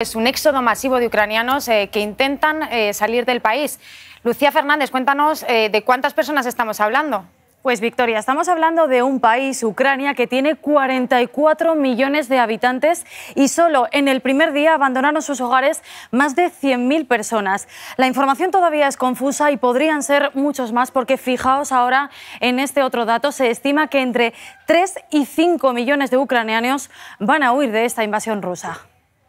Es un éxodo masivo de ucranianos eh, que intentan eh, salir del país. Lucía Fernández, cuéntanos eh, de cuántas personas estamos hablando. Pues Victoria, estamos hablando de un país, Ucrania, que tiene 44 millones de habitantes y solo en el primer día abandonaron sus hogares más de 100.000 personas. La información todavía es confusa y podrían ser muchos más porque fijaos ahora en este otro dato, se estima que entre 3 y 5 millones de ucranianos van a huir de esta invasión rusa.